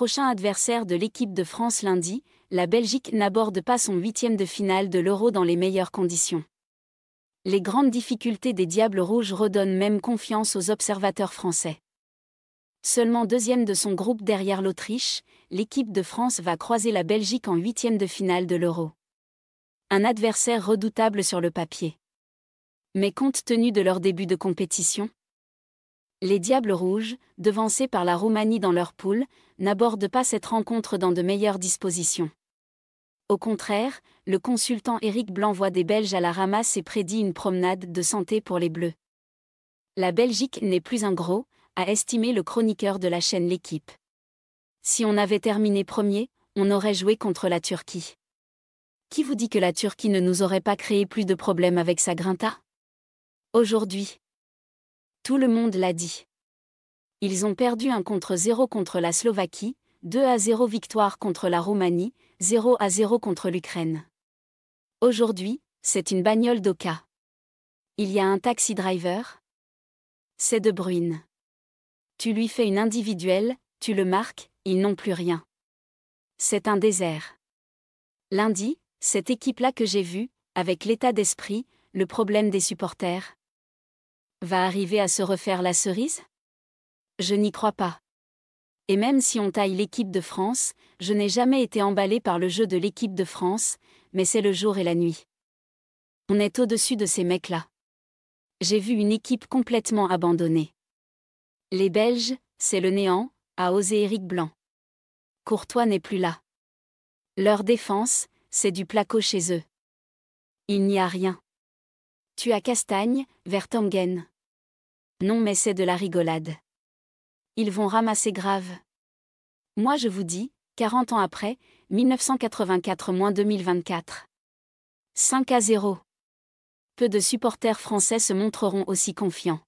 prochain adversaire de l'équipe de France lundi, la Belgique n'aborde pas son huitième de finale de l'Euro dans les meilleures conditions. Les grandes difficultés des Diables Rouges redonnent même confiance aux observateurs français. Seulement deuxième de son groupe derrière l'Autriche, l'équipe de France va croiser la Belgique en huitième de finale de l'Euro. Un adversaire redoutable sur le papier. Mais compte tenu de leur début de compétition, les Diables Rouges, devancés par la Roumanie dans leur poule, n'abordent pas cette rencontre dans de meilleures dispositions. Au contraire, le consultant Éric Blanc voit des Belges à la ramasse et prédit une promenade de santé pour les Bleus. La Belgique n'est plus un gros, a estimé le chroniqueur de la chaîne L'équipe. Si on avait terminé premier, on aurait joué contre la Turquie. Qui vous dit que la Turquie ne nous aurait pas créé plus de problèmes avec sa grinta Aujourd'hui. Tout le monde l'a dit. Ils ont perdu 1 contre 0 contre la Slovaquie, 2 à 0 victoire contre la Roumanie, 0 à 0 contre l'Ukraine. Aujourd'hui, c'est une bagnole d'Oka. Il y a un taxi driver. C'est De Bruyne. Tu lui fais une individuelle, tu le marques, ils n'ont plus rien. C'est un désert. Lundi, cette équipe-là que j'ai vue, avec l'état d'esprit, le problème des supporters, Va arriver à se refaire la cerise Je n'y crois pas. Et même si on taille l'équipe de France, je n'ai jamais été emballé par le jeu de l'équipe de France, mais c'est le jour et la nuit. On est au-dessus de ces mecs-là. J'ai vu une équipe complètement abandonnée. Les Belges, c'est le néant, a osé Éric Blanc. Courtois n'est plus là. Leur défense, c'est du placo chez eux. Il n'y a rien. Tu as Castagne, vers Tangen. Non mais c'est de la rigolade. Ils vont ramasser grave. Moi je vous dis, 40 ans après, 1984-2024. 5 à 0. Peu de supporters français se montreront aussi confiants.